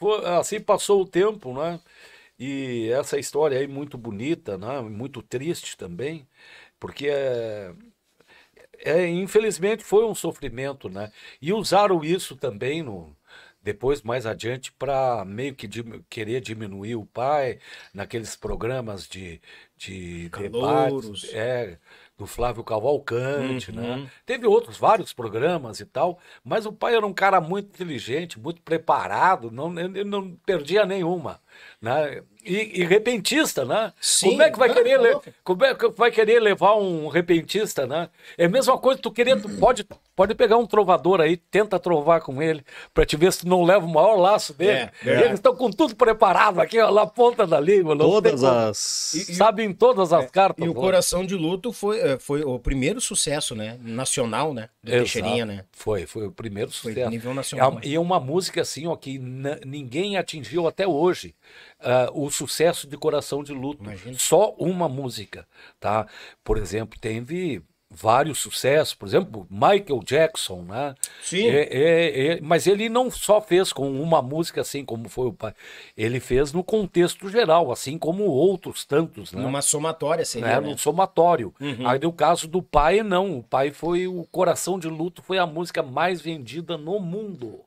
Foi, assim passou o tempo, né? E essa história aí muito bonita, né? Muito triste também, porque é, é, infelizmente foi um sofrimento, né? E usaram isso também no depois mais adiante para meio que dim, querer diminuir o pai naqueles programas de de debates, é, do Flávio Cavalcante, né? uhum. né? Teve outros, vários programas e tal, mas o pai era um cara muito inteligente, muito preparado, não, ele não perdia nenhuma, né? E, e repentista, né? Sim, como é que vai querer, tá como é que vai querer levar um repentista, né? É a mesma coisa tu querendo, pode, pode pegar um trovador aí, tenta trovar com ele para te ver se tu não leva o maior laço dele. É, é. Eles estão com tudo preparado aqui, ó, na ponta da língua, todas as sabem todas as é, cartas. E o coração de luto foi eh, foi o primeiro sucesso, né? Nacional, né? Do Exato. Teixeirinha, né? Foi, foi o primeiro sucesso. Foi nível é nacional. Né? E é uma música assim, ó, que ninguém atingiu até hoje. Uh, o sucesso de Coração de Luto. Imagina. Só uma música, tá? Por exemplo, teve vários sucessos, por exemplo, Michael Jackson, né? Sim. É, é, é, mas ele não só fez com uma música assim como foi o pai, ele fez no contexto geral, assim como outros tantos, né? Numa somatória, sim. né? né? somatório. Uhum. Aí o caso do pai, não. O pai foi o Coração de Luto, foi a música mais vendida no mundo.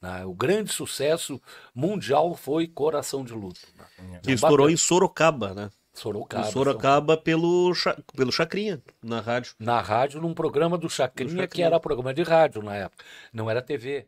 Né? O grande sucesso mundial foi Coração de Luto. Né? Que estourou em Sorocaba, né? Sorocaba. Em Sorocaba pelo, pelo Chacrinha, na rádio. Na rádio, num programa do Chacrinha, do Chacrinha, que era programa de rádio na época, não era TV.